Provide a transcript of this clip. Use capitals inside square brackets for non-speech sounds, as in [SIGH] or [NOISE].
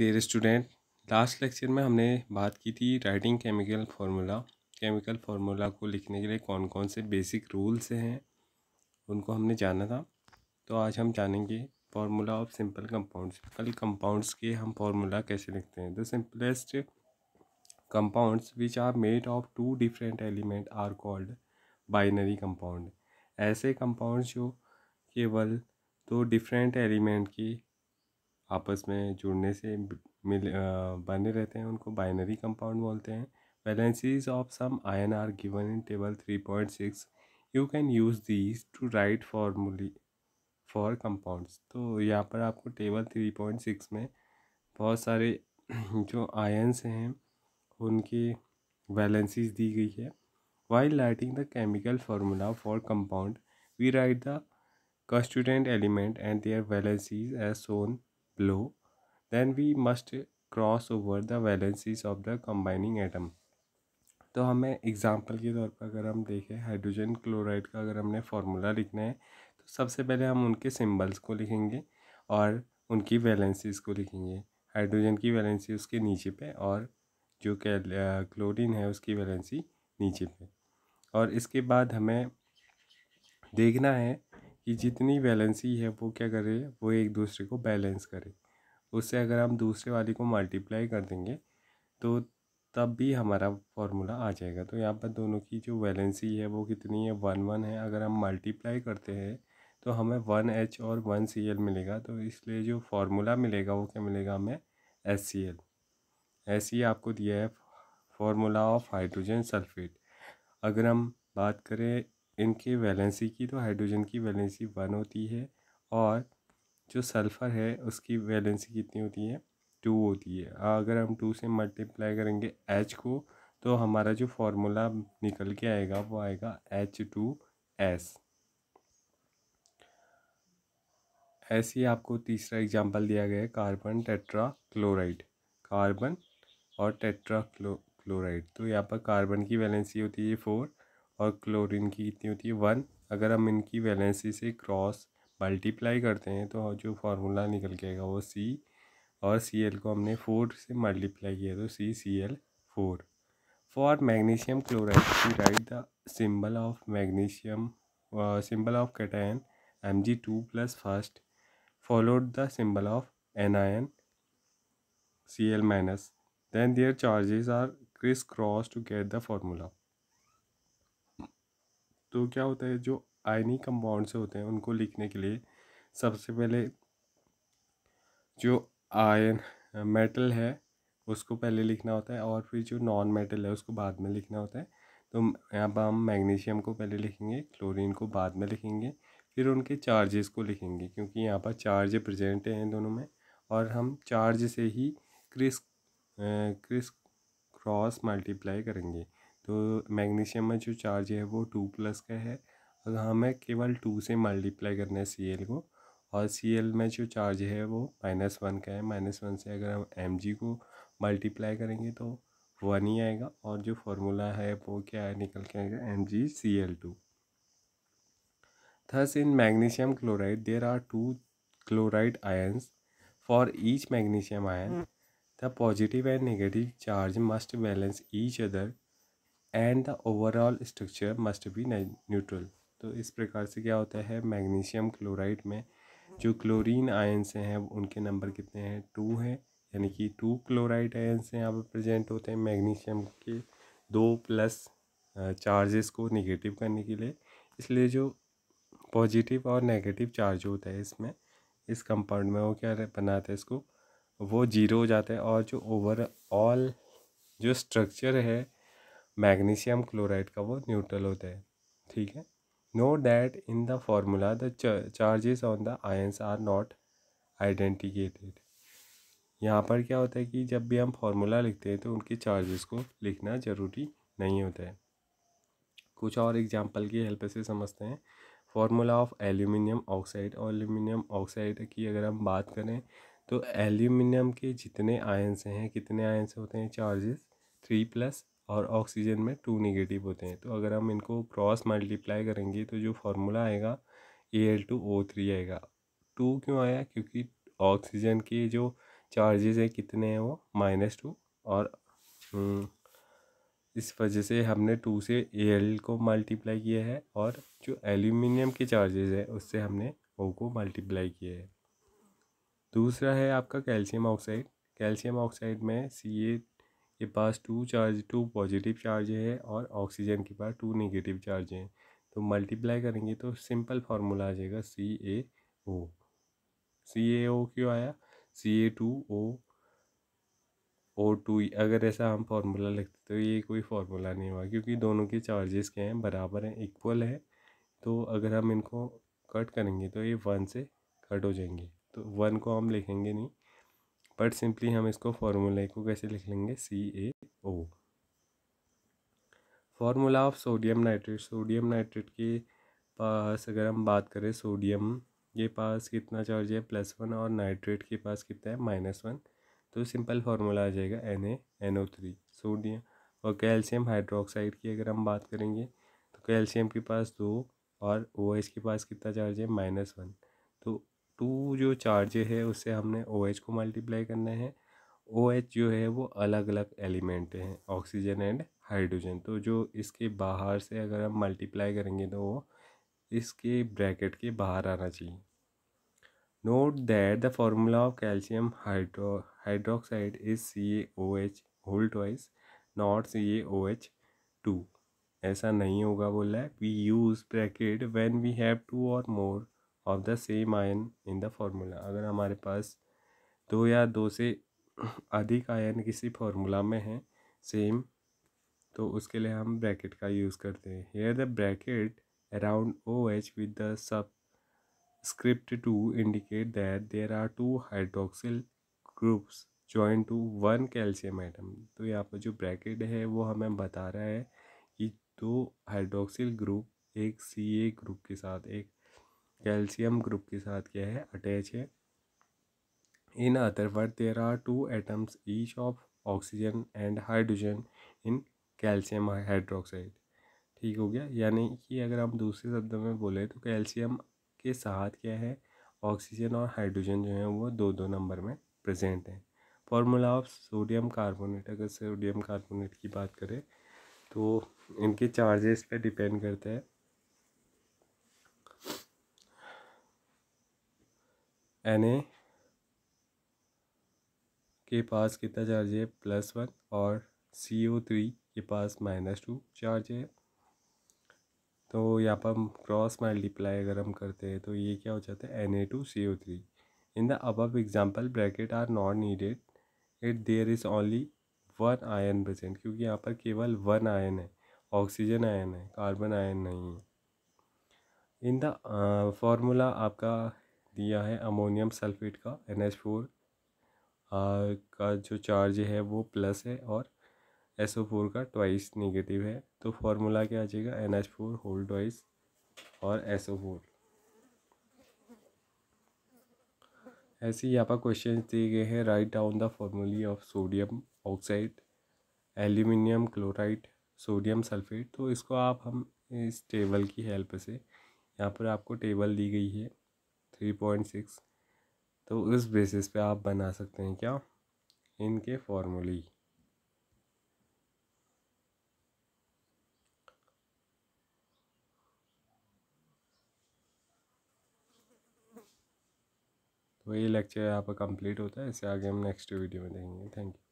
देर student last lecture में हमने बात की थी writing chemical formula chemical formula को लिखने के लिए कौन कौन से बेसिक रूल्स हैं उनको हमने जाना था तो आज हम जानेंगे formula of simple compounds simple compounds के हम फार्मूला कैसे लिखते हैं the simplest compounds which are made of two different element are called binary compound ऐसे कंपाउंड्स जो केवल दो डिफरेंट एलिमेंट की आपस में जुड़ने से मिल बने रहते हैं उनको बाइनरी कंपाउंड बोलते हैं of some ion are given in table three point six you can use these to write formulae for compounds तो यहाँ पर आपको टेबल थ्री पॉइंट सिक्स में बहुत सारे [CLEARS THROAT] जो आयन्स हैं उनकी वैलेंसीज दी गई है while writing the chemical formula for compound we write the constituent element and their valencies as shown below, then we must cross over the valencies of the combining atom तो हमें example के तौर पर अगर हम देखें हाइड्रोजन क्लोराइड का अगर हमने फार्मूला लिखना है तो सबसे पहले हम उनके सिंबल्स को लिखेंगे और उनकी वैलेंसीज को लिखेंगे हाइड्रोजन की वैलेंसी उसके नीचे पे और जो क्लोरीन है उसकी वैलेंसी नीचे पे और इसके बाद हमें देखना है कि जितनी बैलेंसी है वो क्या करे वो एक दूसरे को बैलेंस करे उससे अगर हम दूसरे वाले को मल्टीप्लाई कर देंगे तो तब भी हमारा फॉर्मूला आ जाएगा तो यहाँ पर दोनों की जो वैलेंसी है वो कितनी है वन वन है अगर हम मल्टीप्लाई करते हैं तो हमें वन एच और वन सी एल मिलेगा तो इसलिए जो फार्मूला मिलेगा वो क्या मिलेगा हमें S C L S C आपको दिया है फार्मूला ऑफ हाइड्रोजन सल्फेट अगर हम बात करें इनके वैलेंसी की तो हाइड्रोजन की वैलेंसी वन होती है और जो सल्फ़र है उसकी वैलेंसी कितनी होती है टू होती है अगर हम टू से मल्टीप्लाई करेंगे एच को तो हमारा जो फॉर्मूला निकल के आएगा वो आएगा एच टू एस ऐसे ही आपको तीसरा एग्जाम्पल दिया गया है कार्बन टेट्रा क्लोराइड कार्बन और टेट्रा क्लो क्लोराइड तो यहाँ पर कार्बन की वैलेंसी होती है फोर और क्लोरीन की कितनी होती है वन अगर हम इनकी वैलेंसी से क्रॉस मल्टीप्लाई करते हैं तो जो फार्मूला निकल के आएगा वो सी और सी एल को हमने फोर से मल्टीप्लाई किया तो C C L four for magnesium chloride we write the symbol of magnesium symbol of cation M G two plus first the symbol N I N C L minus then Then charges are क्रिस cross to get the formula तो क्या होता है जो आयनी compound से होते हैं उनको लिखने के लिए सबसे पहले जो आयन मेटल है उसको पहले लिखना होता है और फिर जो नॉन मेटल है उसको बाद में लिखना होता है तो यहाँ पर हम मैग्नीशियम को पहले लिखेंगे क्लोरीन को बाद में लिखेंगे फिर उनके चार्जेस को लिखेंगे क्योंकि यहाँ पर चार्ज प्रेजेंट हैं दोनों में और हम चार्ज से ही क्रिस क्रिस क्रॉस मल्टीप्लाई करेंगे तो मैग्नीशियम में जो चार्ज है वो टू प्लस का है और हमें केवल टू से मल्टीप्लाई करना है सी एल को और सी एल में जो चार्ज है वो माइनस वन का है माइनस वन से अगर हम एम जी को मल्टीप्लाई करेंगे तो वन ही आएगा और जो फॉर्मूला है वो क्या है निकल के आएगा M G C L two thus in magnesium chloride there are two chloride ions for each magnesium ion the positive and negative charge must balance each other and the overall structure must be neutral तो इस प्रकार से क्या होता है magnesium chloride में जो chlorine ions हैं उनके नंबर कितने हैं टू हैं यानी कि टू क्लोराइड आयन्स यहाँ पर प्रजेंट होते हैं मैग्नीशियम के दो प्लस चार्जेस को निगेटिव करने के लिए इसलिए जो पॉजिटिव और नेगेटिव चार्ज होता है इसमें इस कंपाउंड में वो क्या बनाते हैं इसको वो जीरो हो जाता है और जो ओवरऑल जो स्ट्रक्चर है मैग्नीशियम क्लोराइड का वो न्यूट्रल होता है ठीक है note that in the formula the charges on the ions are not indicated यहाँ पर क्या होता है कि जब भी हम फार्मूला लिखते हैं तो उनके चार्जेस को लिखना ज़रूरी नहीं होता है कुछ और एग्जाम्पल की हेल्प से समझते हैं फार्मूला ऑफ एल्यूमिनियम ऑक्साइड और एल्यूमिनियम ऑक्साइड की अगर हम बात करें तो एल्यूमिनियम के जितने आयंस हैं कितने आयंस होते हैं चार्जेस थ्री प्लस और ऑक्सीजन में टू निगेटिव होते हैं तो अगर हम इनको क्रॉस मल्टीप्लाई करेंगे तो जो फार्मूला आएगा A L two O three आएगा टू क्यों आया क्योंकि ऑक्सीजन के जो चार्जेस हैं कितने हैं वो माइनस टू और हम्म, इस वजह से हमने टू से ए एल को मल्टीप्लाई किया है और जो एल्यूमिनियम के चार्जेस है उससे हमने ओ को मल्टीप्लाई किया है दूसरा है आपका कैल्शियम ऑक्साइड कैल्शियम ऑक्साइड में सी ए के पास two charge two positive charge है और ऑक्सीजन के पास टू नेगेटिव चार्ज हैं तो मल्टीप्लाई करेंगे तो सिंपल फार्मूला आ जाएगा सी ए ओ सी ए ओ क्यों आया सी ए टू ओ ओ टू अगर ऐसा हम फार्मूला लिखते तो ये कोई फार्मूला नहीं हुआ क्योंकि दोनों के चार्जेस क्या हैं बराबर हैं इक्वल है तो अगर हम इनको कट करेंगे तो ये वन से कट हो जाएंगे तो वन को हम लिखेंगे नहीं बट सिंपली हम इसको फार्मूले को कैसे लिख लेंगे C A O formula of sodium nitrate sodium nitrate के पास अगर हम बात करें सोडियम के पास कितना चार्ज है प्लस वन और नाइट्रेट के पास कितना है माइनस वन तो सिंपल फार्मूला आ जाएगा N A N O three sodium और कैल्शियम हाइड्रोक्साइड की अगर हम बात करेंगे तो कैल्शियम के पास दो और ओ एच के पास कितना चार्ज है माइनस वन तो टू जो चार्ज है उससे हमने ओ OH को मल्टीप्लाई करना है ओ OH जो है वो अलग अलग एलिमेंट हैं ऑक्सीजन एंड हाइड्रोजन तो जो इसके बाहर से अगर हम मल्टीप्लाई करेंगे तो वो इसके ब्रैकेट के बाहर आना चाहिए note that the formula of calcium hydro hydroxide is C O H whole twice not C O H two ऐसा नहीं होगा बोला है we use bracket when we have two or more of the same ion in the formula अगर हमारे पास दो या दो से अधिक आयन किसी फार्मूला में है सेम तो उसके लिए हम ब्रैकेट का यूज़ करते हैं here the bracket around O H with the subscript to indicate that there are two hydroxyl groups join to one calcium atom तो यहाँ पर जो ब्रैकेट है वो हमें बता रहा है कि दो हाइड्रोक्सिल ग्रुप एक सी ए ग्रुप के साथ एक कैल्शियम ग्रुप के साथ क्या है अटैच है in other word there are two atoms each of oxygen and hydrogen in calcium hydroxide ठीक हो गया यानी कि अगर हम दूसरे शब्द में बोले तो कैल्शियम के साथ क्या है ऑक्सीजन और हाइड्रोजन जो है वो दो दो नंबर में प्रेजेंट हैं फॉर्मूला ऑफ सोडियम कार्बोनेट अगर सोडियम कार्बोनेट की बात करें तो इनके चार्जेस पे डिपेंड करता है एन ए के पास कितना चार्ज है प्लस वन और सी ओ थ्री के पास माइनस टू चार्ज है तो यहाँ पर क्रॉस मल्टीप्लाई अगर हम करते हैं तो ये क्या हो जाता है N A two C O three in the above example bracket are not needed it there is only one ion present क्योंकि यहाँ पर केवल वन आयन है ऑक्सीजन आयन है कार्बन आयन नहीं है इन द फॉर्मूला आपका दिया है अमोनियम सल्फेट का एन एच फोर का जो चार्ज है वो प्लस है और एस ओ फोर का ट्वाइस नेगेटिव है तो फार्मूला क्या आ जाएगा N H four whole twice और एस ओ फोर ऐसे यहाँ पर क्वेश्चन दिए गए हैं write down the formulae of sodium oxide aluminium chloride sodium sulphate तो इसको आप हम इस टेबल की हेल्प से यहाँ पर आपको टेबल दी गई है थ्री पॉइंट सिक्स तो उस बेसिस पे आप बना सकते हैं क्या इनके फॉर्मूली तो ये लेक्चर यहाँ पर कंप्लीट होता है इससे आगे हम नेक्स्ट वीडियो में देखेंगे थैंक यू